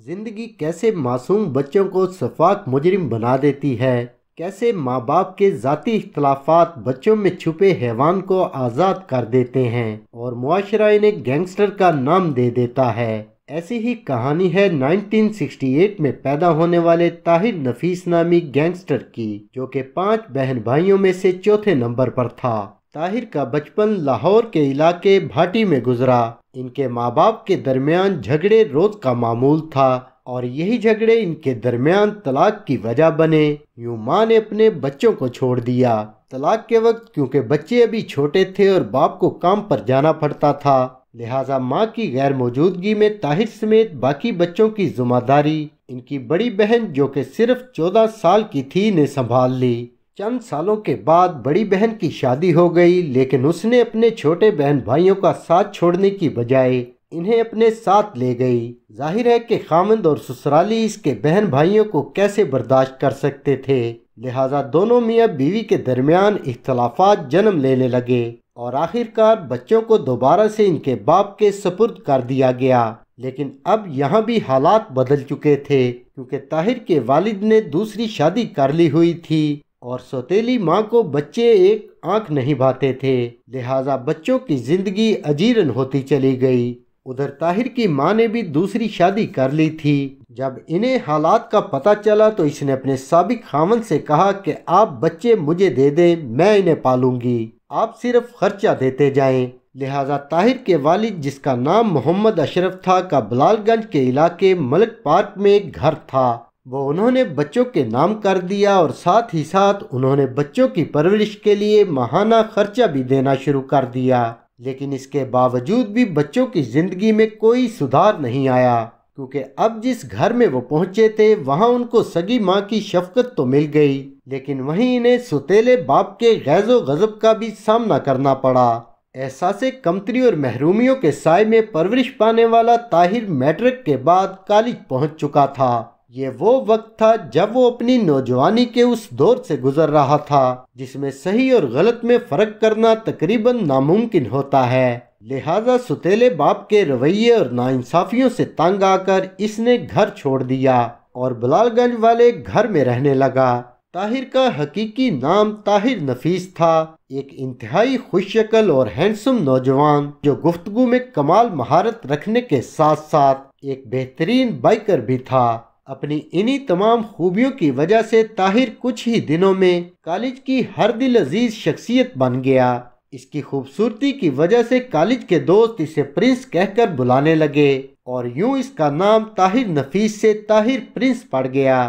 जिंदगी कैसे मासूम बच्चों को शफाक मुजरिम बना देती है कैसे माँ बाप के ज़ाती इख्तलाफात बच्चों में छुपे हैवान को आज़ाद कर देते हैं और माशरा इन्हें गैंगस्टर का नाम दे देता है ऐसी ही कहानी है 1968 में पैदा होने वाले ताहिर नफीस नामी गैंगस्टर की जो कि पांच बहन भाइयों में से चौथे नंबर पर था ताहिर का बचपन लाहौर के इलाके भाटी में गुजरा इनके माँ बाप के दरमियान झगड़े रोज का मामूल था और यही झगड़े इनके दरमियान तलाक की वजह बने यूं माँ ने अपने बच्चों को छोड़ दिया तलाक के वक्त क्योंकि बच्चे अभी छोटे थे और बाप को काम पर जाना पड़ता था लिहाजा माँ की गैर मौजूदगी में ताहिर समेत बाकी बच्चों की जिम्मेदारी इनकी बड़ी बहन जो कि सिर्फ चौदह साल की थी ने संभाल ली चंद सालों के बाद बड़ी बहन की शादी हो गई लेकिन उसने अपने छोटे बहन भाइयों का साथ छोड़ने की बजाय इन्हें अपने साथ ले गई जाहिर है कि खामंद और ससुराली इसके बहन भाइयों को कैसे बर्दाश्त कर सकते थे लिहाजा दोनों मियाँ बीवी के दरमियान इख्तलाफात जन्म लेने लगे और आखिरकार बच्चों को दोबारा से इनके बाप के सपुर्द कर दिया गया लेकिन अब यहाँ भी हालात बदल चुके थे क्योंकि ताहिर के वालिद ने दूसरी शादी कर ली हुई थी और सौतेली माँ को बच्चे एक आंख नहीं भाते थे लिहाजा बच्चों की जिंदगी अजीरन होती चली गई उधर ताहिर की माँ ने भी दूसरी शादी कर ली थी जब इन्हें हालात का पता चला तो इसने अपने सबक खामन से कहा कि आप बच्चे मुझे दे दें मैं इन्हें पालूंगी आप सिर्फ खर्चा देते जाएं लिहाजा ताहिर के वालिद जिसका नाम मोहम्मद अशरफ था का बलालगंज के इलाके मलक पार्क में एक घर था वो उन्होंने बच्चों के नाम कर दिया और साथ ही साथ उन्होंने बच्चों की परवरिश के लिए महाना खर्चा भी देना शुरू कर दिया लेकिन इसके बावजूद भी बच्चों की ज़िंदगी में कोई सुधार नहीं आया क्योंकि अब जिस घर में वो पहुंचे थे वहां उनको सगी माँ की शफकत तो मिल गई लेकिन वहीं इन्हें सुतेले बाप के गैज़ गज़ब का भी सामना करना पड़ा एहसास कमतरी और महरूमियों के साय में परवरिश पाने वाला ताहिर मैट्रिक के बाद कॉलेज पहुंच चुका था ये वो वक्त था जब वो अपनी नौजवानी के उस दौर से गुजर रहा था जिसमें सही और गलत में फर्क करना तकरीबन नामुमकिन होता है लिहाजा सुतेले बाप के रवैये और नाइंसाफियों से तंग आकर इसने घर छोड़ दिया और बलालगंज वाले घर में रहने लगा ताहिर का हकीकी नाम ताहिर नफीस था एक इंतहाई खुशशक्ल और हैंडसम नौजवान जो गुफ्तगु में कमाल महारत रखने के साथ साथ एक बेहतरीन बाइकर भी था अपनी इन्हीं तमाम खूबियों की वजह से ताहिर कुछ ही दिनों में कॉलेज की हर दिल अजीज शख्सियत बन गया इसकी खूबसूरती की वजह से कॉलेज के दोस्त इसे प्रिंस कहकर बुलाने लगे और यूं इसका नाम ताहिर नफीस से ताहिर प्रिंस पड़ गया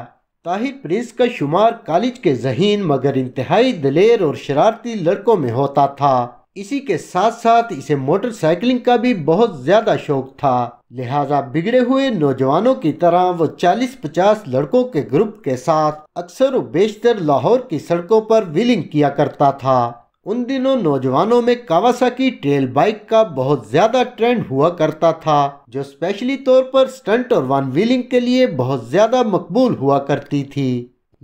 ताहिर प्रिंस का शुमार कॉलेज के जहीन मगर इंतहाई दलेर और शरारती लड़कों में होता था इसी के साथ साथ इसे मोटरसाइकिलिंग का भी बहुत ज्यादा शौक था लिहाजा बिगड़े हुए नौजवानों की तरह वो चालीस पचास लड़कों के ग्रुप के साथ अक्सर बेशतर लाहौर की सड़कों पर व्हीलिंग किया करता था उन दिनों नौजवानों में कावासाकी ट्रेल बाइक का बहुत ज्यादा ट्रेंड हुआ करता था जो स्पेशली तौर पर स्टंट और वन व्हीलिंग के लिए बहुत ज्यादा मकबूल हुआ करती थी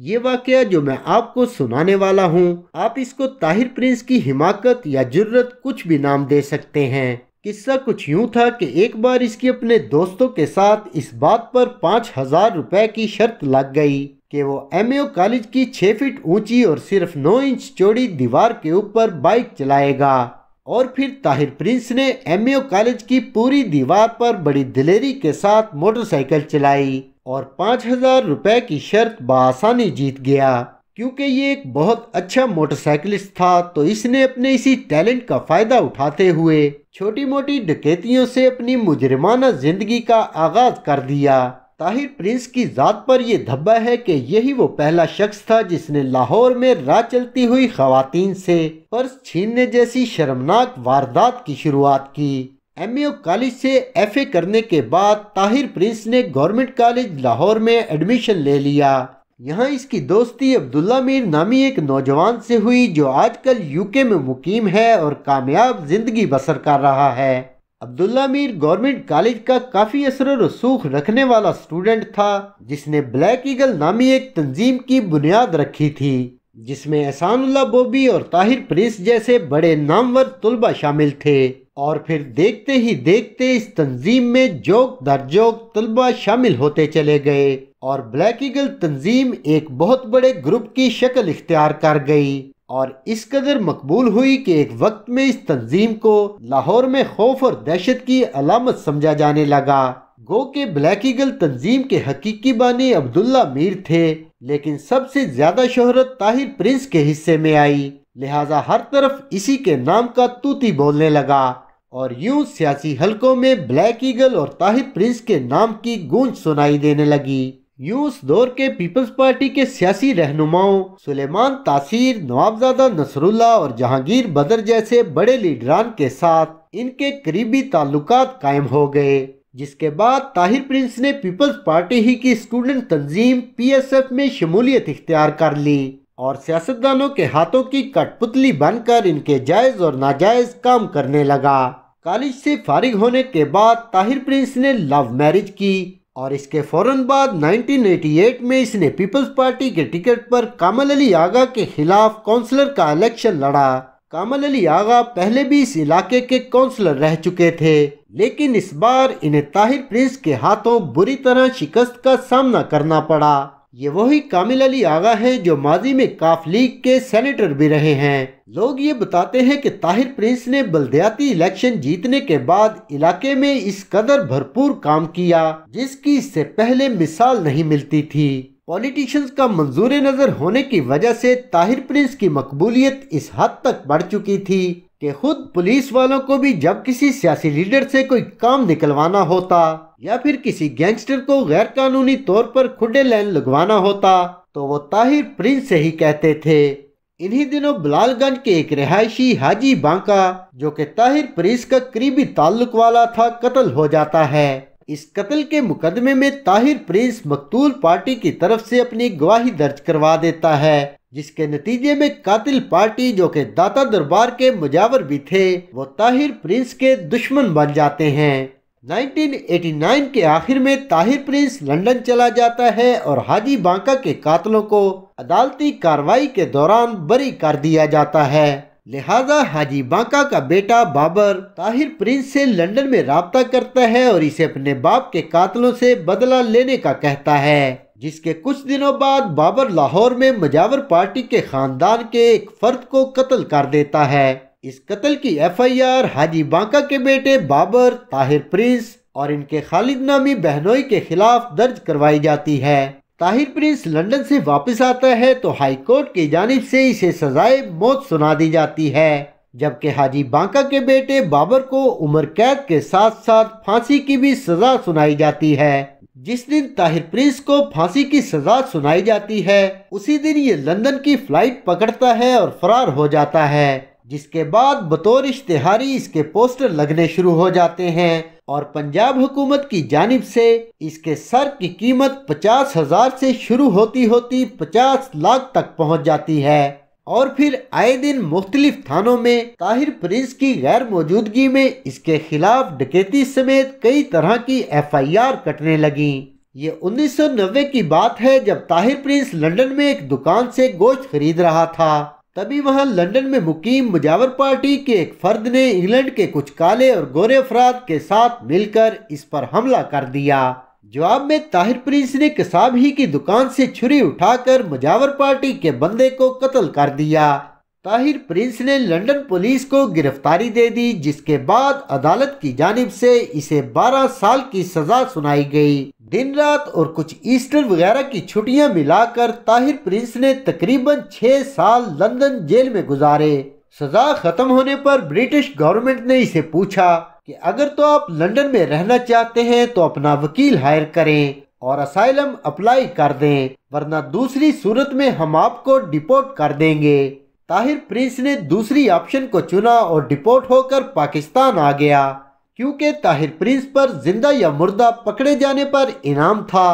ये वाक्य जो मैं आपको सुनाने वाला हूँ आप इसको ताहिर प्रिंस की हिमाकत या जरूरत कुछ भी नाम दे सकते हैं किस्सा कुछ यूं था कि एक बार इसकी अपने दोस्तों के साथ इस बात पर पाँच हजार रुपए की शर्त लग गई कि वो एम कॉलेज की छः फीट ऊंची और सिर्फ नौ इंच चौड़ी दीवार के ऊपर बाइक चलाएगा और फिर ताहिर प्रिंस ने एम कॉलेज की पूरी दीवार पर बड़ी दिलेरी के साथ मोटरसाइकिल चलाई और पाँच हजार रुपए की शर्त बआसानी जीत गया क्योंकि ये एक बहुत अच्छा मोटरसाइकिलिस्ट था तो इसने अपने इसी टैलेंट का फ़ायदा उठाते हुए छोटी मोटी डकैतियों से अपनी मुजरमाना ज़िंदगी का आगाज़ कर दिया ताहिर प्रिंस की ज़ात पर यह धब्बा है कि यही वो पहला शख्स था जिसने लाहौर में राह चलती हुई खवतिन से पर्स छीनने जैसी शर्मनाक वारदात की शुरुआत की एम ए कॉलेज से एफ ए करने के बाद ताहिर प्रिंस ने गवर्नमेंट कॉलेज लाहौर में एडमिशन ले लिया यहाँ इसकी दोस्ती अब्दुल्ला मीर नामी एक नौजवान से हुई जो आजकल यूके में मुकीम है और कामयाब जिंदगी बसर कर रहा है अब्दुल्ला मीर गवर्नमेंट कॉलेज का काफ़ी असर रसूख रखने वाला स्टूडेंट था जिसने ब्लैक ईगल नामी एक तंजीम की बुनियाद रखी थी जिसमें एहसानुल्ला बोबी और ताहिर प्रिंस जैसे बड़े नामवर तलबा शामिल थे और फिर देखते ही देखते इस तंजीम में जोक दर जोक तलबा शामिल होते चले गए और ब्लैक ईगल तंजीम एक बहुत बड़े ग्रुप की शक्ल इख्तियार कर गई और इस कदर मकबूल हुई कि एक वक्त में इस तंजीम को लाहौर में खौफ और दहशत की अलामत समझा जाने लगा गो के ब्लैक ईगल तंजीम के हकीकी बानी अब्दुल्ला मीर थे लेकिन सबसे ज्यादा शोहरत ताहिर प्रिंस के हिस्से में आई लिहाजा हर तरफ इसी के नाम का तूती बोलने लगा और यूं सियासी हलकों में ब्लैक ईगल और ताहिर प्रिंस के नाम की गूंज सुनाई देने लगी यूं उस दौर के पीपल्स पार्टी के सियासी रहनुमाओं सुलेमान तासीर नवाबजादा नसरुल्ला और जहांगीर बदर जैसे बड़े लीडरान के साथ इनके करीबी ताल्लुकात कायम हो गए जिसके बाद ताहिर प्रिंस ने पीपल्स पार्टी ही की स्टूडेंट तंजीम पीएसएफ में शमूलियत इख्तियार कर ली और सियासतदानों के हाथों की कठपुतली बनकर इनके जायज़ और नाजायज़ काम करने लगा कॉलेज से फारिग होने के बाद ताहिर प्रिंस ने लव मैरिज की और इसके फौरन बाद 1988 में इसने पीपल्स पार्टी के टिकट पर कामल अली आगा के खिलाफ काउंसलर का इलेक्शन लड़ा कामल अली आगा पहले भी इस इलाके के काउंसलर रह चुके थे लेकिन इस बार इन्हें ताहिर प्रिंस के हाथों बुरी तरह शिकस्त का सामना करना पड़ा ये वही कामिल अली आगा हैं जो माजी में काफ लीग के सेनेटर भी रहे हैं लोग ये बताते हैं कि ताहिर प्रिंस ने बलदयाती इलेक्शन जीतने के बाद इलाके में इस कदर भरपूर काम किया जिसकी इससे पहले मिसाल नहीं मिलती थी पॉलिटिशियंस का मंजूर नज़र होने की वजह से ताहिर प्रिंस की मकबूलियत इस हद तक बढ़ चुकी थी कि खुद पुलिस वालों को भी जब किसी सियासी लीडर से कोई काम निकलवाना होता या फिर किसी गैंगस्टर को गैर कानूनी तौर पर खुडे लाइन लगवाना होता तो वो ताहिर प्रिंस से ही कहते थे इन्हीं दिनों बलालगंज के एक रिहायशी हाजी बांका जो कि ताहिर प्रिंस का करीबी ताल्लुक वाला था कत्ल हो जाता है इस कत्ल के मुकदमे में ताहिर प्रिंस मकतूल पार्टी की तरफ से अपनी गवाही दर्ज करवा देता है जिसके नतीजे में कातिल पार्टी जो कि दाता दरबार के मुजावर भी थे वो ताहिर प्रिंस के दुश्मन बन जाते हैं 1989 के आखिर में ताहिर प्रिंस लंदन चला जाता है और हाजी बांका के कातलों को अदालती कार्रवाई के दौरान बरी कर दिया जाता है लिहाजा हाजी बांका का बेटा बाबर ताहिर प्रिंस से लंदन में रबता करता है और इसे अपने बाप के कातलों से बदला लेने का कहता है जिसके कुछ दिनों बाद बाबर लाहौर में मजावर पार्टी के खानदान के एक फर्द को कत्ल कर देता है इस कत्ल की एफआईआर हाजी बांका के बेटे बाबर ताहिर प्रिंस और इनके खालिद नामी बहनोई के खिलाफ दर्ज करवाई जाती है ताहिर प्रिंस लंदन से वापस आता है तो हाईकोर्ट की जानब से इसे सजाए मौत सुना दी जाती है जबकि हाजी बांका के बेटे बाबर को उम्र कैद के साथ साथ फांसी की भी सजा सुनाई जाती है जिस दिन ताहिर प्रिंस को फांसी की सजा सुनाई जाती है उसी दिन ये लंदन की फ्लाइट पकड़ता है और फरार हो जाता है जिसके बाद बतौर इश्तेहारी इसके पोस्टर लगने शुरू हो जाते हैं और पंजाब हुकूमत की जानब से इसके सर की कीमत पचास हजार से शुरू होती होती पचास लाख तक पहुंच जाती है और फिर आए दिन मुख्तलिफ थानों में ताहिर प्रिंस की गैर मौजूदगी में इसके खिलाफ डकैती समेत कई तरह की एफ आई आर कटने लगी ये 1990 की बात है जब ताहिर प्रिंस लंदन में एक दुकान से गोश्त खरीद रहा था तभी वहां लंदन में मुकीम मुजावर पार्टी के एक फर्द ने इंग्लैंड के कुछ काले और गोरे अफराद के साथ मिलकर इस पर हमला कर दिया जवाब में ताहिर प्रिंस ने कसाब ही की दुकान से छुरी उठाकर मुजावर पार्टी के बंदे को कत्ल कर दिया ताहिर प्रिंस ने लंदन पुलिस को गिरफ्तारी दे दी जिसके बाद अदालत की जानब से इसे 12 साल की सजा सुनाई गई दिन रात और कुछ ईस्टर वगैरह की छुट्टियां मिलाकर ताहिर प्रिंस ने तकरीबन छह साल लंदन जेल में गुजारे सजा खत्म होने पर ब्रिटिश गवर्नमेंट ने इसे पूछा कि अगर तो आप लंदन में रहना चाहते हैं तो अपना वकील हायर करें और असाइलम अप्लाई कर दें वरना दूसरी सूरत में हम आपको डिपोर्ट कर देंगे ताहिर प्रिंस ने दूसरी ऑप्शन को चुना और डिपोर्ट होकर पाकिस्तान आ गया क्योंकि ताहिर प्रिंस पर जिंदा या मुर्दा पकड़े जाने पर इनाम था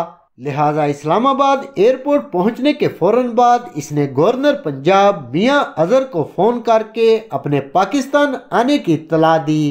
लिहाजा इस्लामाबाद एयरपोर्ट पहुंचने के फौरन बाद इसने गवर्नर पंजाब मियां अजहर को फ़ोन करके अपने पाकिस्तान आने की इतला दी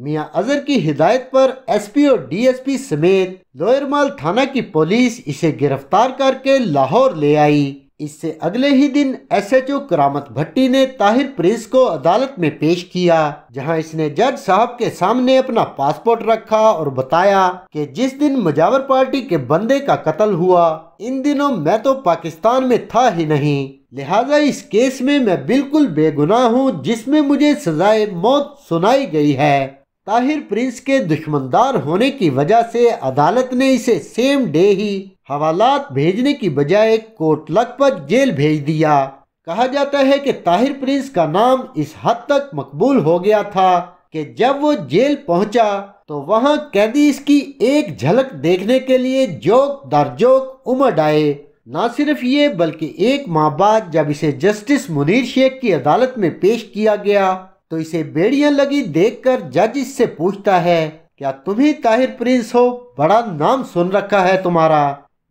मियां अजहर की हिदायत पर एसपी और डीएसपी समेत लोयरमाल थाना की पुलिस इसे गिरफ्तार करके लाहौर ले आई इससे अगले ही दिन एसएचओ करामत भट्टी ने ताहिर प्रिंस को अदालत में पेश किया जहां इसने जज साहब के सामने अपना पासपोर्ट रखा और बताया कि जिस दिन मजावर पार्टी के बंदे का कत्ल हुआ इन दिनों मैं तो पाकिस्तान में था ही नहीं लिहाजा इस केस में मैं बिल्कुल बेगुनाह हूँ जिसमें मुझे सजाए मौत सुनाई गई है ताहिर प्रिंस के दुश्मनदार होने की वजह से अदालत ने इसे सेम डे ही हवालात भेजने की बजाय कोर्ट लखपत जेल भेज दिया कहा जाता है कि ताहिर प्रिंस का नाम इस हद तक मकबूल हो गया था कि जब वो जेल पहुंचा तो वहां कैदी इसकी एक झलक देखने के लिए जोक दर जोक उमड़ आए ना सिर्फ ये बल्कि एक माह बाद जब इसे जस्टिस मुनीर शेख की अदालत में पेश किया गया तो इसे बेड़ियां लगी देखकर जज इससे पूछता है क्या तुम ही ताहिर प्रिंस हो बड़ा नाम सुन रखा है तुम्हारा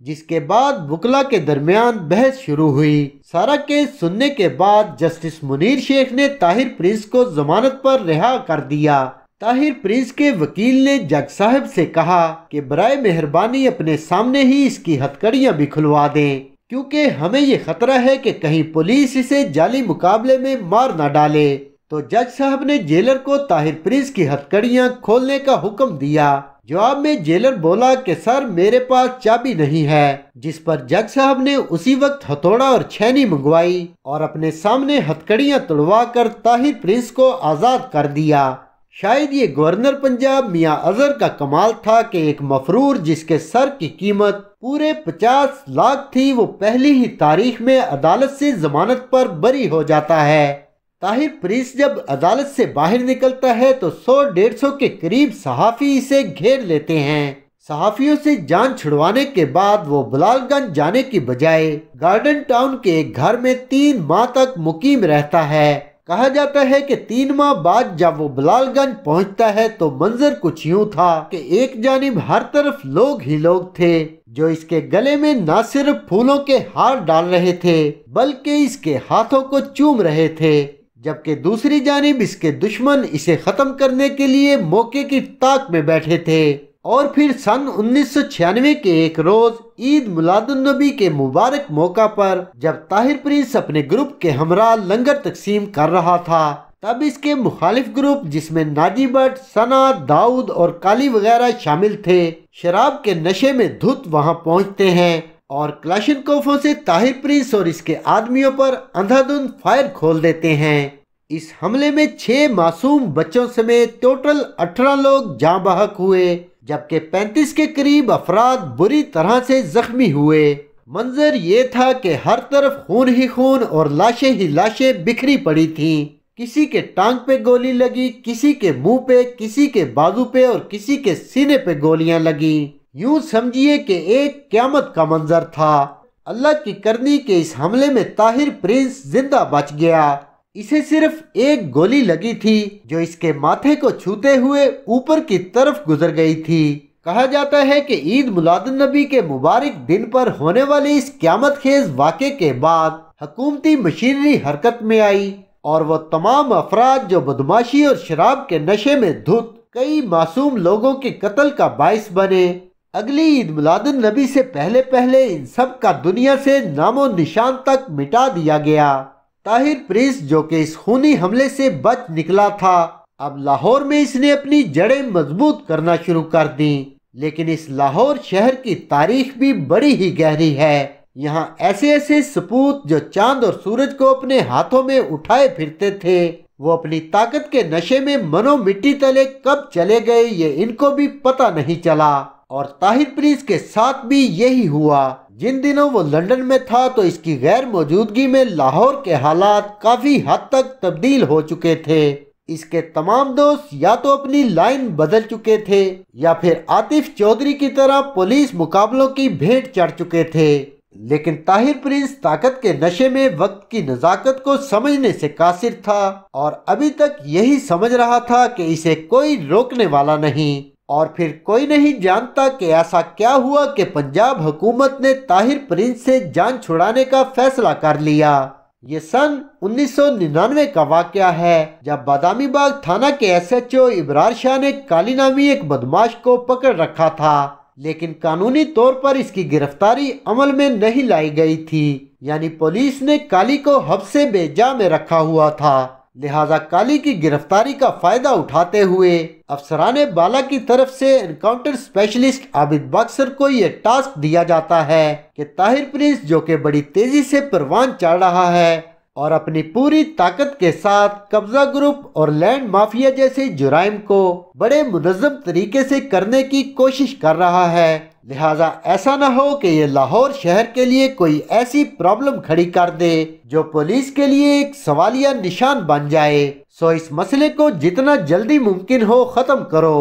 जिसके बाद बुकला के दरमियान बहस शुरू हुई सारा केस सुनने के बाद जस्टिस मुनीर शेख ने ताहिर प्रिंस को जमानत पर रिहा कर दिया ताहिर प्रिंस के वकील ने जज साहब से कहा कि बरए मेहरबानी अपने सामने ही इसकी हथकड़ियाँ भी खुलवा दें क्योंकि हमें ये खतरा है कि कहीं पुलिस इसे जाली मुकाबले में मार ना डाले तो जज साहब ने जेलर को ताहिर प्रिंस की हथकड़ियाँ खोलने का हुक्म दिया जवाब में जेलर बोला कि सर मेरे पास चाबी नहीं है जिस पर जज साहब ने उसी वक्त हथौड़ा और छैनी मंगवाई और अपने सामने हथकड़ियां तुड़वा कर ताहिर प्रिंस को आज़ाद कर दिया शायद ये गवर्नर पंजाब मियाँ अजहर का कमाल था कि एक मफरूर जिसके सर की कीमत पूरे पचास लाख थी वो पहली ही तारीख में अदालत से जमानत पर बरी हो जाता है ताहिर प्रीस जब अदालत से बाहर निकलता है तो सौ डेढ़ सौ के करीब सहाफ़ी इसे घेर लेते हैं सहाफ़ियों से जान छुड़वाने के बाद वो बलालगंज जाने की बजाय गार्डन टाउन के एक घर में तीन माह तक मुकीम रहता है कहा जाता है कि तीन माह बाद जब वो बलालगंज पहुंचता है तो मंजर कुछ यूं था कि एक जानब हर तरफ लोग ही लोग थे जो इसके गले में न सिर्फ फूलों के हार डाल रहे थे बल्कि इसके हाथों को चूम रहे थे जबकि दूसरी जानब इसके दुश्मन इसे ख़त्म करने के लिए मौके की ताक में बैठे थे और फिर सन 1996 के एक रोज ईद मुलादुलनबी के मुबारक मौका पर जब ताहिर प्रिंस अपने ग्रुप के हमरा लंगर तकसीम कर रहा था तब इसके मुखालिफ ग्रुप जिसमें नाजी बट सना दाऊद और काली वगैरह शामिल थे शराब के नशे में धुत वहां पहुंचते हैं और क्लाशनकोफों से ताहिर प्रिंस और इसके आदमियों पर अंधाधुंध फायर खोल देते हैं इस हमले में छह मासूम बच्चों समेत टोटल अठारह लोग जाँ बहक हुए जबकि पैंतीस के करीब अफराद बुरी तरह से जख्मी हुए मंजर ये था कि हर तरफ खून ही खून और लाशें ही लाशें बिखरी पड़ी थीं। किसी के टांग पे गोली लगी किसी के मुंह पे किसी के बाजू पे और किसी के सीने पे गोलियां लगी यूं समझिए कि एक क्यामत का मंजर था अल्लाह की करनी के इस हमले में ताहिर प्रिंस जिंदा बच गया इसे सिर्फ एक गोली लगी थी जो इसके माथे को छूते हुए ऊपर की तरफ गुजर गई थी कहा जाता है कि ईद मुलादन नबी के मुबारक दिन पर होने वाली इस क्यामत खेज वाक़े के बाद हकूमती मशीनरी हरकत में आई और वो तमाम अफराद जो बदमाशी और शराब के नशे में धुत कई मासूम लोगों के कत्ल का बायस बने अगली ईद मिलादुल नबी से पहले पहले इन सब का दुनिया से नामो निशान तक मिटा दिया गया ताहिर प्रिंस जो कि इस खूनी हमले से बच निकला था अब लाहौर में इसने अपनी जड़ें मजबूत करना शुरू कर दी लेकिन इस लाहौर शहर की तारीख भी बड़ी ही गहरी है यहाँ ऐसे ऐसे सपूत जो चांद और सूरज को अपने हाथों में उठाए फिरते थे वो अपनी ताकत के नशे में मनो मिट्टी तले कब चले गए ये इनको भी पता नहीं चला और ताहिर प्रिंस के साथ भी यही हुआ जिन दिनों वो लंदन में था तो इसकी गैर मौजूदगी में लाहौर के हालात काफी हद तक तब्दील हो चुके थे इसके तमाम दोस्त या तो अपनी लाइन बदल चुके थे या फिर आतिफ चौधरी की तरह पुलिस मुकाबलों की भेंट चढ़ चुके थे लेकिन ताहिर प्रिंस ताकत के नशे में वक्त की नज़ाकत को समझने से कासिर था और अभी तक यही समझ रहा था कि इसे कोई रोकने वाला नहीं और फिर कोई नहीं जानता कि ऐसा क्या हुआ कि पंजाब हुकूमत ने ताहिर प्रिंस से जान छुड़ाने का फैसला कर लिया ये सन 1999 का वाक़ है जब बादामी बाग थाना के एसएचओ इबरार शाह ने काली नामी एक बदमाश को पकड़ रखा था लेकिन कानूनी तौर पर इसकी गिरफ्तारी अमल में नहीं लाई गई थी यानी पुलिस ने काली को हब से बेजा में रखा हुआ था लिहाजा काली की गिरफ्तारी का फायदा उठाते हुए अफसरान बाला की तरफ से इनकाउंटर स्पेशलिस्ट आबिद बक्सर को यह टास्क दिया जाता है कि ताहिर प्रिंस जो कि बड़ी तेजी से परवान चढ़ रहा है और अपनी पूरी ताकत के साथ कब्जा ग्रुप और लैंड माफिया जैसे जुराइम को बड़े मुनजम तरीके से करने की कोशिश कर रहा है लिहाजा ऐसा ना हो कि ये लाहौर शहर के लिए कोई ऐसी प्रॉब्लम खड़ी कर दे जो पुलिस के लिए एक सवालिया निशान बन जाए सो इस मसले को जितना जल्दी मुमकिन हो ख़त्म करो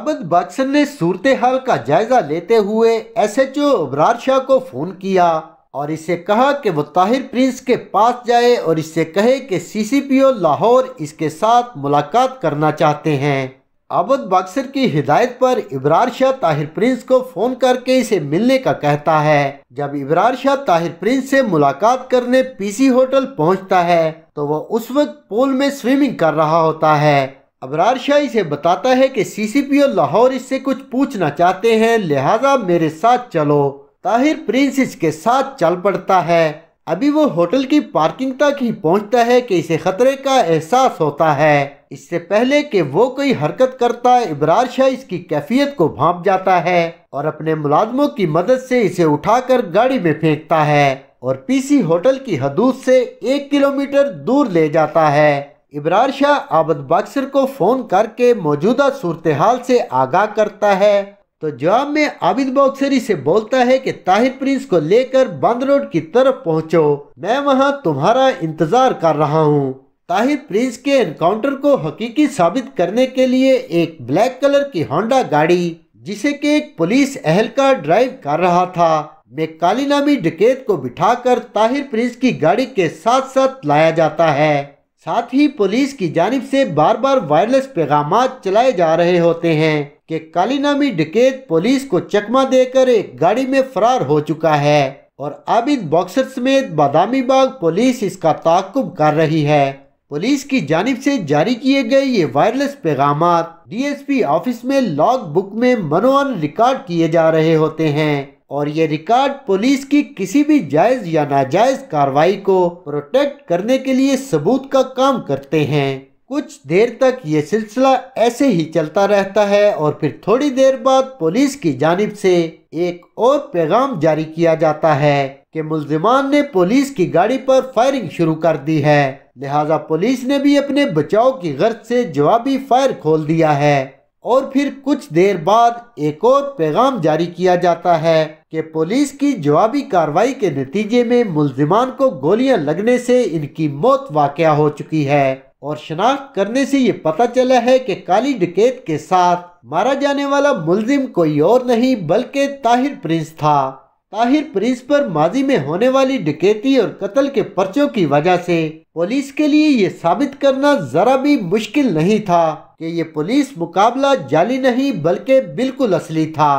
अब बागसन ने सूरत हाल का जायजा लेते हुए S H O Abrar Shah को फ़ोन किया और इसे कहा कि वो ताहिर प्रिंस के पास जाए और इससे कहे कि सी सी पी ओ लाहौर इसके साथ मुलाकात करना चाहते हैं आबद बक्सर की हिदायत पर इब्रार शाह ताहिर प्रिंस को फोन करके इसे मिलने का कहता है जब इब्रार शाह ताहिर प्रिंस से मुलाकात करने पीसी होटल पहुंचता है तो वह उस वक्त पूल में स्विमिंग कर रहा होता है अबरार शाह इसे बताता है कि सीसीपीओ लाहौर इससे कुछ पूछना चाहते हैं लिहाजा मेरे साथ चलो ताहिर प्रिंस इसके साथ चल पड़ता है अभी वो होटल की पार्किंग तक ही पहुंचता है कि इसे खतरे का एहसास होता है इससे पहले कि वो कोई हरकत करता इबरार शाह इसकी कैफियत को भाप जाता है और अपने मुलाजमों की मदद से इसे उठाकर गाड़ी में फेंकता है और पीसी होटल की हदूद से एक किलोमीटर दूर ले जाता है इबरार शाह आबद बक्सर को फ़ोन करके मौजूदा सूरत हाल से आगाह करता है तो जवाब में आबिद बॉक्सरी से बोलता है कि ताहिर प्रिंस को लेकर बंद रोड की तरफ पहुंचो मैं वहां तुम्हारा इंतजार कर रहा हूं ताहिर प्रिंस के एनकाउंटर को हकीकी साबित करने के लिए एक ब्लैक कलर की होंडा गाड़ी जिसे के एक पुलिस एहलकार ड्राइव कर रहा था में काली नामी डकेत को बिठाकर ताहिर प्रिंस की गाड़ी के साथ साथ लाया जाता है साथ ही पुलिस की जानब से बार बार वायरलेस पैगाम चलाए जा रहे होते हैं कि कालीनामी डकैत पुलिस को चकमा देकर एक गाड़ी में फरार हो चुका है और आबिद बॉक्सर समेत बादामी बाग पुलिस इसका ताकुब कर रही है पुलिस की जानब से जारी किए गए ये वायरलेस पैगाम डीएसपी ऑफिस में लॉग बुक में मनोअन रिकॉर्ड किए जा रहे होते हैं और ये रिकॉर्ड पुलिस की किसी भी जायज या नाजायज कार्रवाई को प्रोटेक्ट करने के लिए सबूत का काम करते हैं कुछ देर तक ये सिलसिला ऐसे ही चलता रहता है और फिर थोड़ी देर बाद पुलिस की जानब से एक और पैगाम जारी किया जाता है कि मुलजिमान ने पुलिस की गाड़ी पर फायरिंग शुरू कर दी है लिहाजा पुलिस ने भी अपने बचाव की गर्ज से जवाबी फायर खोल दिया है और फिर कुछ देर बाद एक और पैगाम जारी किया जाता है कि पुलिस की जवाबी कार्रवाई के नतीजे में मुलजिमान को गोलियां लगने से इनकी मौत वाक़ हो चुकी है और शनाख्त करने से ये पता चला है कि काली डकैत के साथ मारा जाने वाला मुलजिम कोई और नहीं बल्कि ताहिर प्रिंस था ताहिर प्रिंस पर माजी में होने वाली डकैती और कत्ल के पर्चों की वजह से पुलिस के लिए ये साबित करना जरा भी मुश्किल नहीं था कि ये पुलिस मुकाबला जाली नहीं बल्कि बिल्कुल असली था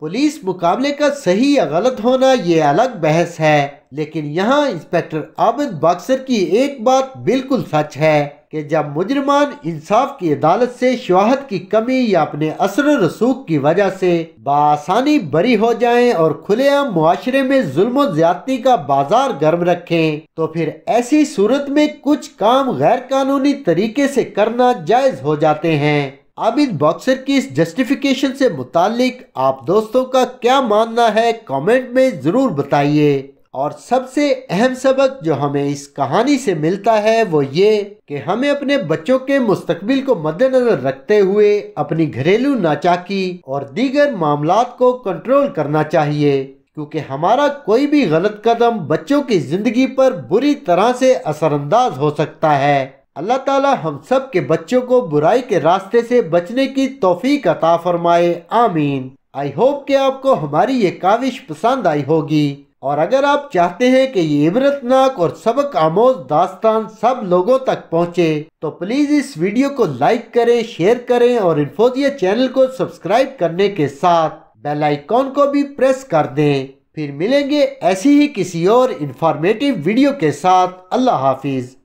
पुलिस मुकाबले का सही या गलत होना ये अलग बहस है लेकिन यहाँ इंस्पेक्टर आबिद बक्सर की एक बात बिल्कुल सच है कि जब मुजरमान इंसाफ की अदालत से शवाहत की कमी या अपने असर रसूख की वजह से बासानी बरी हो जाएं और खुलेआम मुआशरे में जुल्म ज्यादती का बाजार गर्म रखें तो फिर ऐसी सूरत में कुछ काम गैर कानूनी तरीके से करना जायज हो जाते हैं अब इन बॉक्सर की इस जस्टिफिकेशन से मुतालिक आप दोस्तों का क्या मानना है कमेंट में ज़रूर बताइए और सबसे अहम सबक जो हमें इस कहानी से मिलता है वो ये कि हमें अपने बच्चों के मुस्तकबिल को मद्देनजर रखते हुए अपनी घरेलू नाचाकी और दीगर मामला को कंट्रोल करना चाहिए क्योंकि हमारा कोई भी गलत कदम बच्चों की ज़िंदगी पर बुरी तरह से असरअंदाज हो सकता है अल्लाह ताला हम सब के बच्चों को बुराई के रास्ते से बचने की तोफ़ी अता फरमाए आमीन आई होप कि आपको हमारी ये काविश पसंद आई होगी और अगर आप चाहते हैं कि ये इबरतनाक और सबक आमोज दास्तान सब लोगों तक पहुँचे तो प्लीज़ इस वीडियो को लाइक करें शेयर करें और इन्फोजिया चैनल को सब्सक्राइब करने के साथ बेल आइकॉन को भी प्रेस कर दें फिर मिलेंगे ऐसी ही किसी और इन्फॉर्मेटिव वीडियो के साथ अल्लाह हाफिज़